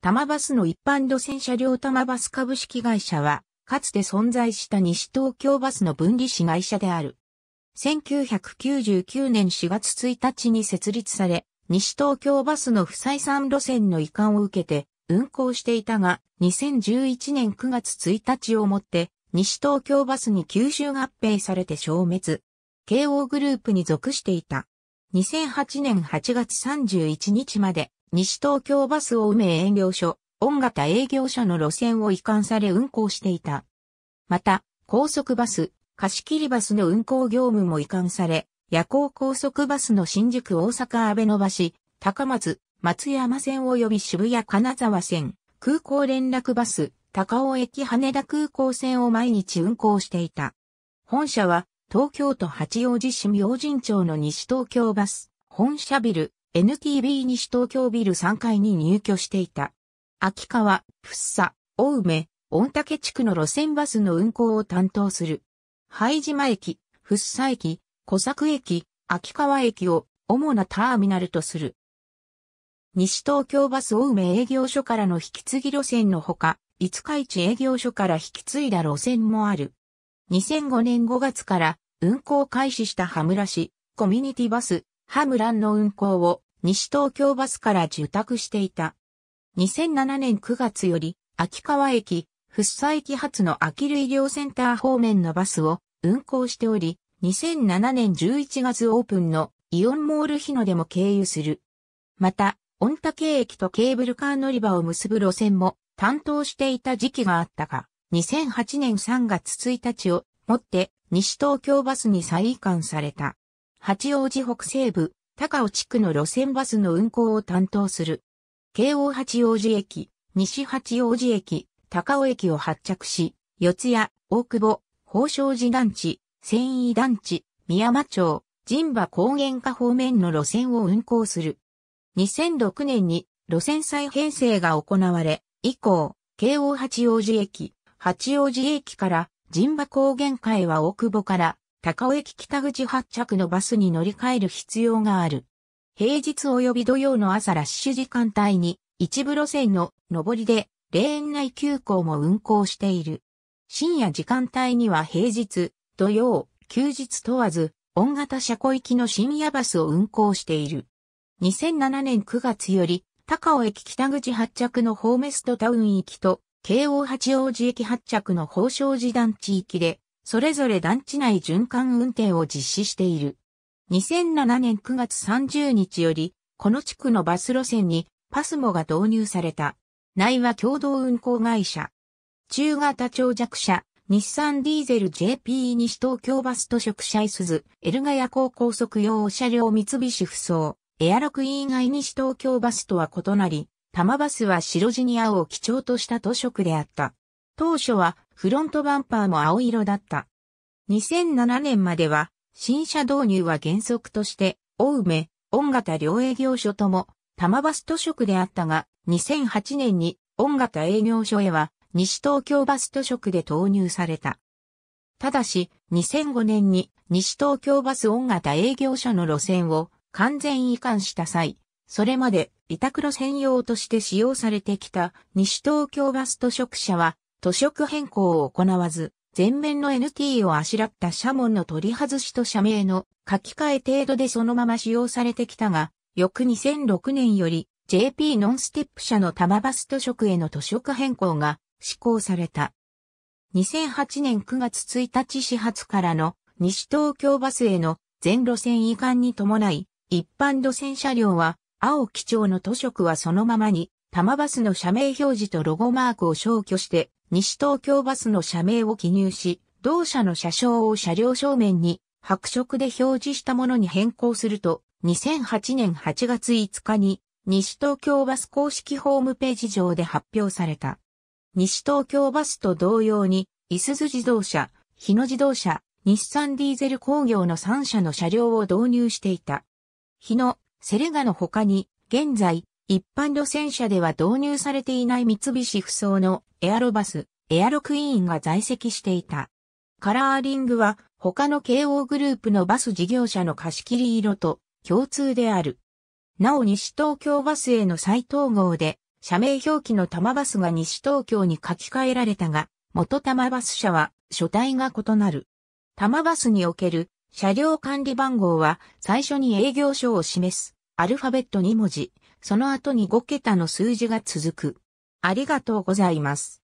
多摩バスの一般路線車両多摩バス株式会社は、かつて存在した西東京バスの分離子会社である。1999年4月1日に設立され、西東京バスの不採算路線の移管を受けて運行していたが、2011年9月1日をもって、西東京バスに吸収合併されて消滅。慶応グループに属していた。2008年8月31日まで西東京バスを運営業所、音型営業所の路線を移管され運行していた。また、高速バス、貸切バスの運行業務も移管され、夜行高速バスの新宿大阪安倍野橋、高松、松山線及び渋谷金沢線、空港連絡バス、高尾駅羽田空港線を毎日運行していた。本社は東京都八王子市明神町の西東京バス、本社ビル、NTB 西東京ビル3階に入居していた。秋川、福生、大梅、御嶽地区の路線バスの運行を担当する。拝島駅、福生駅、小作駅、秋川駅を主なターミナルとする。西東京バス大梅営業所からの引き継ぎ路線のほか、五日市営業所から引き継いだ路線もある。2005年5月から運行開始した羽村市コミュニティバスハムランの運行を西東京バスから受託していた。2007年9月より、秋川駅、福生駅発の秋る医療センター方面のバスを運行しており、2007年11月オープンのイオンモール日のでも経由する。また、御嶽駅とケーブルカー乗り場を結ぶ路線も担当していた時期があったが、2008年3月1日をもって西東京バスに再移管された。八王子北西部高尾地区の路線バスの運行を担当する。京王八王子駅、西八王子駅、高尾駅を発着し、四谷、大久保、宝生寺団地、繊維団地、宮間町、神馬高原化方面の路線を運行する。2006年に路線再編成が行われ、以降、京王八王子駅、八王子駅から神馬高原化へは大久保から高尾駅北口発着のバスに乗り換える必要がある。平日及び土曜の朝ラッシュ時間帯に一部路線の上りでレーン内急行も運行している。深夜時間帯には平日、土曜、休日問わず、大型車庫行きの深夜バスを運行している。2007年9月より、高尾駅北口発着のホーメストタウン行きと、京王八王子駅発着の宝生寺団地域で、それぞれ団地内循環運転を実施している。2007年9月30日より、この地区のバス路線にパスモが導入された。内は共同運行会社。中型長弱車、日産ディーゼル JP 西東京バスと職車いすず、エルガヤ高高速用車両三菱不走、エアロクイーン外西東京バスとは異なり、玉バスは白地に青を基調とした都色であった。当初はフロントバンパーも青色だった。2007年までは、新車導入は原則として、大梅、音型両営業所とも、玉バス都職であったが、2008年に音型営業所へは、西東京バス都職で投入された。ただし、2005年に西東京バス音型営業所の路線を完全移管した際、それまで板黒専用として使用されてきた西東京バス都職者は都色変更を行わず、前面の NT をあしらった社門の取り外しと社名の書き換え程度でそのまま使用されてきたが、翌2006年より JP ノンステップ社の玉バス都色への都色変更が施行された。2008年9月1日始発からの西東京バスへの全路線移管に伴い、一般路線車両は青基調の都色はそのままに多摩バスの社名表示とロゴマークを消去して、西東京バスの社名を記入し、同社の車掌を車両正面に白色で表示したものに変更すると、2008年8月5日に西東京バス公式ホームページ上で発表された。西東京バスと同様に、伊すゞ自動車、日野自動車、日産ディーゼル工業の3社の車両を導入していた。日野、セレガの他に、現在、一般路線車では導入されていない三菱不走のエアロバス、エアロクイーンが在籍していた。カラーリングは他の慶応グループのバス事業者の貸し切り色と共通である。なお西東京バスへの再統合で、社名表記の玉バスが西東京に書き換えられたが、元玉バス社は書体が異なる。玉バスにおける車両管理番号は最初に営業所を示すアルファベット2文字、その後に5桁の数字が続く。ありがとうございます。